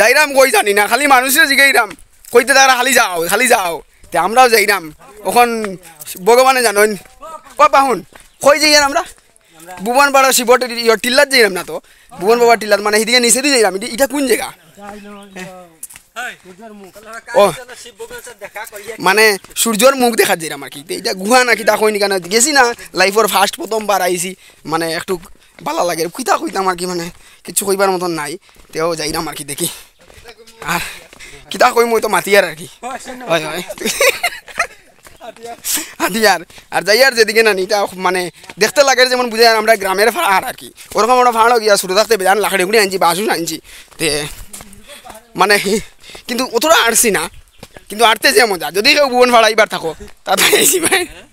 যাইরাম কই জানি না খালি মানুষের জিগাইরাম কইতে তারা খালি যাও খালি যাও তে আমরাও যাইরাম ওখান ভগবানে জানেন ও পাহুন কই যাইয়ার আমরা ভুবন বাবার শিব টিল্লার যাইলাম না তো ভুবন বাবা টিল্লার মানে এদিকে নিচে দিয়ে যাইলাম এটা কোন জায়গা ও মানে সূর্যর মুখ দেখা যাইলাম আর কি এটা গুহা না কিতা কই কেন গেছি না লাইফের ফার্স্ট প্রথমবার আইছি মানে একটু ভালো লাগে কিতা কইতাম আর কি মানে কিছু কইবার মতন নাই তেও যাইরাম আর কি দেখি আর কিতা কই মই তো মাতিয়ার আর কি হয় হয় হাতিয়ার আর যাইয়ার যেদিকে না নিটা মানে দেখতে লাগে যেমন বুঝে আমরা গ্রামের ফাড় আর কি ওরকম আমরা ফাড় গিয়া শুরু থাকতে বেজান লাখড়ি গুড়ি আনছি বাসু আনছি তে মানে কিন্তু অতটা আড়ছি না কিন্তু আটতে যে মজা যদি কেউ ভুবন ভাড়াইবার থাকো তাতে